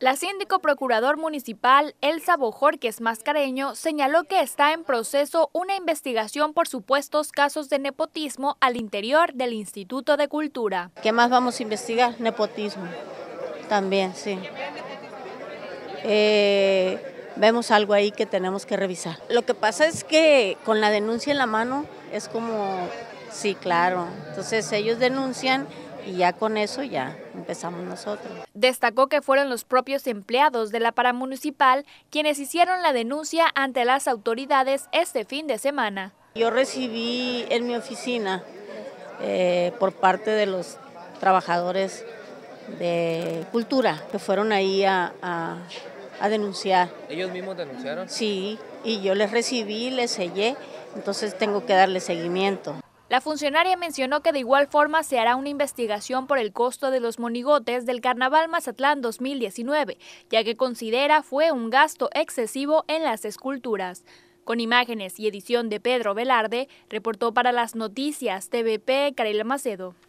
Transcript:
La síndico procurador municipal Elsa Bojorques Mascareño señaló que está en proceso una investigación por supuestos casos de nepotismo al interior del Instituto de Cultura. ¿Qué más vamos a investigar? Nepotismo. También, sí. Eh, vemos algo ahí que tenemos que revisar. Lo que pasa es que con la denuncia en la mano es como, sí, claro. Entonces ellos denuncian y ya con eso ya empezamos nosotros. Destacó que fueron los propios empleados de la paramunicipal quienes hicieron la denuncia ante las autoridades este fin de semana. Yo recibí en mi oficina eh, por parte de los trabajadores de cultura que fueron ahí a, a denunciar. ¿Ellos mismos denunciaron? Sí, y yo les recibí, les sellé, entonces tengo que darle seguimiento. La funcionaria mencionó que de igual forma se hará una investigación por el costo de los monigotes del Carnaval Mazatlán 2019, ya que considera fue un gasto excesivo en las esculturas. Con imágenes y edición de Pedro Velarde, reportó para las noticias TVP Carel Macedo.